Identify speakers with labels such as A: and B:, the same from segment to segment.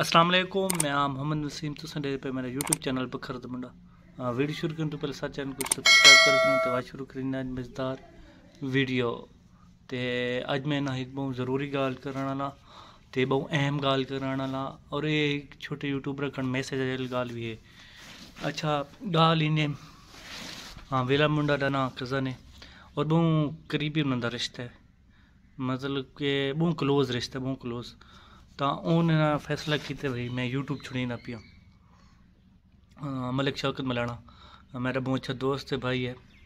A: असलम मैं मोहम्मद वसीम तुम पे मेरा यूट्यूब चैनल पर खर्च मुंडा वीडियो शुरू करने तो पहले साथ चैनल को सब्सक्राइब कर तो आज शुरू करी मजेदार वीडियो तो अज मैं ना एक बहुत ज़रूरी गाल करा तो बहुत अहम गाल करा और ये एक छोटे यूट्यूबर मैसेज गाल भी है अच्छा गाल इन हाँ वेला मुंडा का ना कज़न है और बहुत करीबी उन्होंने रिश्ता है मतलब कि बहुत क्लोज़ रिश्ता है बहुत क्लोज़ ता ਉਹਨੇ फैसला ਫੈਸਲਾ ਕੀਤਾ ਭਈ ਮੈਂ YouTube ਛੁੜੀ ਨਾ मलिक शौकत मलाना मेरा बहुत अच्छा दोस्त है भाई है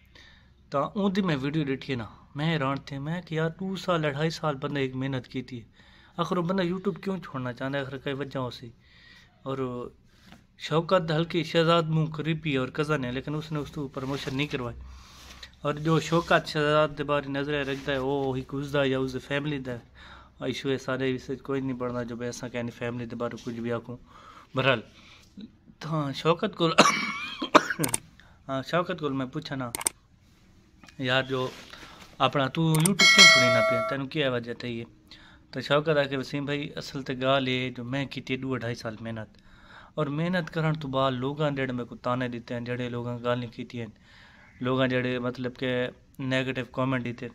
A: तो उनकी मैं वीडियो देखी ना मैं हैरान थे मैं कि यार दो साल अढ़ाई साल बंदा एक मेहनत की थी आखिर बंदा यूट्यूब क्यों छोड़ना चाहता है आखिर कई वजह सी और शौकत हल्की शहजाद मुँह करीबी और कज़न है लेकिन उसने उस प्रमोशन नहीं करवाई और जो शौकत शहजाद के बारे नज़र रखता है वो ही गुजदा या उस फैमिली का इशू है सारे इस कोई नहीं पढ़ना जो भाई कहने फैमिली के बारे कुछ भी आखूँ बहरहाल तो हाँ शौकत को हाँ शौकत को मैं पूछा ना यार जो अपना तू यूट्यूब क्यों छोड़ी ना पे तेन क्या वजह थी ये तो शौकत आके वसीम भाई असल तो गाल ये जो मैं की दू अढ़ाई साल मेहनत और मेहनत करण तो बाद लोग जेडे मेरे को ताने दिते हैं जड़े लोग गाल की लोग जड़े मतलब के नेगेटिव कॉमेंट दिते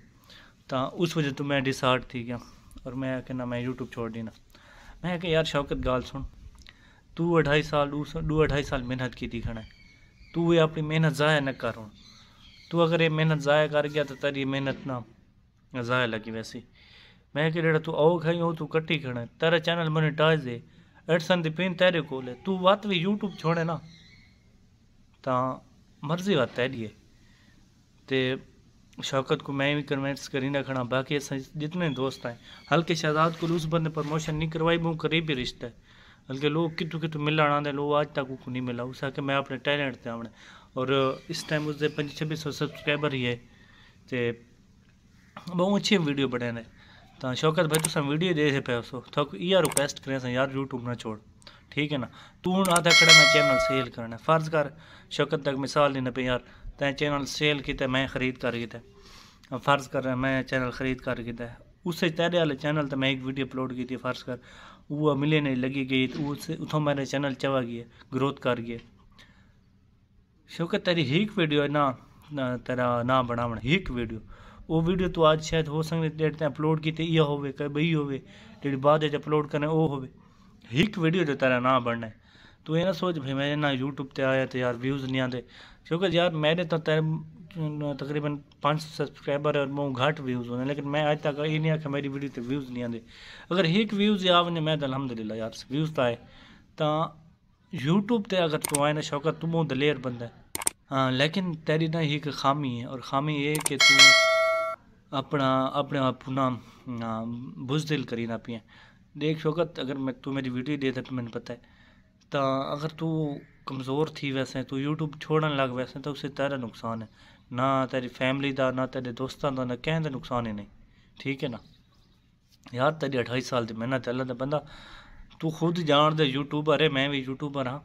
A: तो उस वजह तो मैं डिसार्ड थी गया और मैं आके ना मैं यूट्यूब छोड़ देना मैं आके यार शौकत गाल सुन तू अढ़ाई साल दू अढ़ाई साल मेहनत की थी खड़ा तू ये अपनी मेहनत ज़ाया न कर हूँ तू अगर ये मेहनत ज़ाया कर गया तो तेरी मेहनत ना ज़ाया लगी वैसे मैं कह जेड़ा तू आओ खाई हो तू कट्टी खड़ा तेरा चैनल मोनिटाइज है एडसन दिन तेरे को तू बात भी यूट्यूब छोड़े ना तो मर्जी ਵਤ तेरी है तो शौकत को मैं भी कन्वेंस करी ना खड़ा बाक़ी ऐसा जितने दोस्त हैं हल्के शहजाद कुलूस बंद प्रमोशन नहीं करवाई वो करीबी रिश्ता है हल्के लोग कितु कितों मिलना आना लोग आज तक उसको नहीं मिला उस आके मैं अपने टैलेंट से आवने और इस टाइम उसके पंजी छब्बीस सौ सब्सक्राइबर ही है तो बहुत अच्छी वीडियो बनाने तो शौकत भाई तुम वीडियो दे पे सो थोड़ा ये रिक्वेस्ट करें यार यूट्यूब ना छोड़ ठीक है ना तू आखदा खड़ा मैं चैनल सेल करना फ़र्ज़ कर शौकत तक मिसाल देना पे यार तैं चैनल सेल कीता मैं खरीद कर कीता फ़र्ज़ कर मैं चैनल खरीद कर कीता उस तेरे आह्ले चैनल ते मैं एक वीडियो अपलोड की फ़र्ज़ कर उहा मिले नहीं लगी गई तो उससे उतों मेरे चैनल चवा गई ग्रोथ कर गए शौकत तेरी एक वीडियो है ना तेरा ना बनावना एक वीडियो वो वीडियो तो आज शायद हो सकती जेड़ी अपलोड की ये होवे कई होवे जेड़ी बाद अपलोड करें वो होवे हिक वीडियो जो तेरा ना बनना है तू ये ना सोच भाई मैं ना यूट्यूब ते आया तो यार व्यूज़ नहीं आते क्योंकि यार मेरे तो तेरे तकरीबन पाँच सौ सब्सक्राइबर है और मैं घट व्यूज़ होने लेकिन मैं आज तक ये नहीं आखिर मेरी वीडियो तो व्यूज़ नहीं आते अगर एक व्यूज़ आवने मैं तो अलहमदिल्ला यार व्यूज़ तो आए तो यूट्यूब पर अगर तू आए ना शौकत तू बहुत दलेर बंद है हाँ लेकिन तेरी ना एक खामी है और खामी ये कि तू अपना अपने आप ना बुजदिल करी ना पिए देख शौकत अगर मैं तू मेरी वीडियो दे तो मैंने पता है तो अगर तू कमज़ोर थी वैसे तू यूट्यूब छोड़न लग वैसे तो उससे तेरा नुकसान है ना तेरी फैमिली का ना तेरे दोस्तों का ना कहते नुकसान ही नहीं ठीक है ना यार तेरी अठाई साल की मेहनत अल्लाह बंदा तू खुद जान दे यूट्यूबर है मैं भी यूट्यूबर हाँ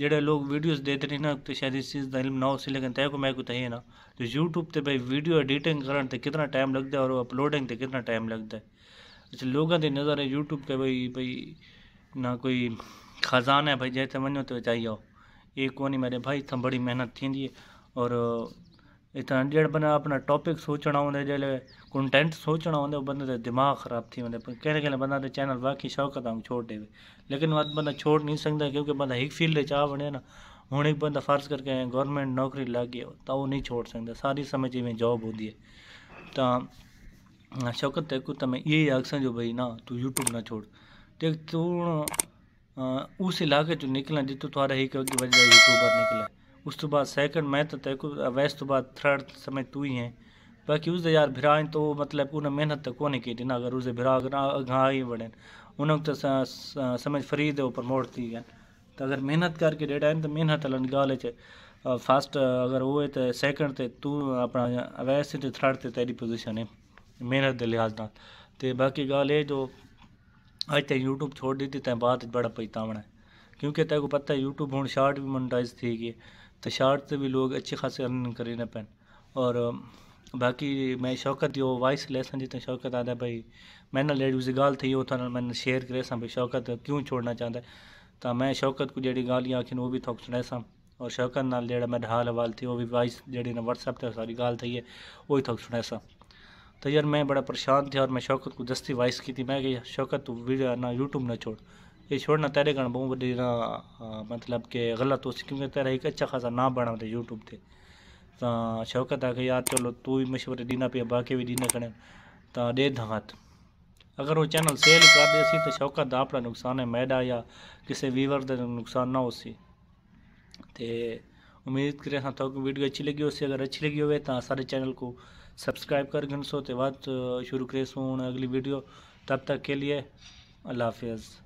A: जेडे लोग वीडियोस देते ਨੇ ना तो शायद इस चीज़ का इलम ना हो ਸੀ ਲੇਕਿਨ ਤੈ ਕੋ ਮੈਂ ਕੋ ਤਹੀ ਨਾ ਤੇ YouTube ਤੇ ਬਈ ਵੀਡੀਓ ਐਡੀਟਿੰਗ ਕਰਨ ਤੇ ਕਿੰਨਾ ਟਾਈਮ ਲੱਗਦਾ ਔਰ ਅਪਲੋਡਿੰਗ ਤੇ ਕਿੰਨਾ ਟਾਈਮ अच्छा लोगों की नज़र है यूट्यूब के भाई भाई ना कोई ख़ज़ाना है भाई जैसे मनो तो चाहिए आओ ये कोन्हे मेरे भाई इतना बड़ी मेहनत थी है और इतना जो बना अपना टॉपिक सोचना होंगे जो कंटेंट सोचना होंगे बंद दिमाग़ ख़राब थी वेंदा कहने कहिड़े बंद चैनल बाकी शौक़ था छोड़ दे लेकिन वह बंद छोड़ नहीं सकता क्योंकि बंदा एक फील्ड चाह बने ना हूँ एक बंद फ़र्ज़ करके गवर्नमेंट नौकरी लग गया तो वो नहीं छोड़ सकता सारी समय में जॉब होती है तो शौकत तेकू तमें तो ये आखसा जो भाई ना तू यूट्यूब ना छोड़ देख तू उस इलाके चु निकल जितो तुम्हारा ही क्योंकि वजह यूट्यूबर निकला उस तो बाद सेकंड मैं तो तेकू वैस तो बाद थर्ड समय तू ही है बाकी उस यार भिरा तो मतलब उन्हें मेहनत तो कोने की ना अगर उस भिरा अगर ही बढ़े उन्हें तो समझ फ्री ऊपर प्रमोट थी गया तो अगर मेहनत करके डेटा तो मेहनत अलग गाले चे फास्ट अगर वो है तो सेकंड तू अपना वैसे थर्ड ते तेरी पोजीशन है मेहनत के लिहाज न बाकी गल्ल एह् जो अज्ज ताईं यूट्यूब छोड़ दी ते बाद बड़ा पछतावना है क्योंकि तेरे को पता है यूट्यूब हूँ शार्ट भी मोनिटाइज थी गई तो शार्ट से भी लोग अच्छे खासे अर्निंग करी पैन और बाकी मैं शौकत जो वॉइस लेसन जितने शौकत आता है भाई मैंने ना लेडीज़ गाल थी उस मैंने शेयर करे सा भाई शौकत क्यों छोड़ना चाहता है तो मैं शौकत को जी गाल आखिर वो भी थोक सुनाए सा और शौकत ना जेड़ा मेरा हाल हवाल थी वो भी वॉइस जी व्हाट्सएप से सारी गाल थी है वो ही थोक सुनाए सा तो यार मैं बड़ा परेशान था और मैं शौकत को दस्ती वाइस की थी मैं कि शौकत तू वीडियो ना यूट्यूब ना छोड़ ये छोड़ना तेरे कारण बहुत बड़ी ना मतलब कि गलत हो क्योंकि तेरा एक अच्छा खासा नाम बना था यूट्यूब से तो शौकत आ यार चलो तू ही मशवरे दीना पे बाकी भी दीना खड़े तो दे धात अगर वो चैनल सेल कर दे सी तो शौकत अपना नुकसान है मैडा या किसी वीवर का नुकसान ना हो सी तो उम्मीद करें हाँ तो वीडियो अच्छी लगी उससे अगर अच्छी लगी हो तो सारे चैनल को सब्सक्राइब कर घन सो तो बाद शुरू करे सो अगली वीडियो तब तक के लिए अल्लाह हाफिज़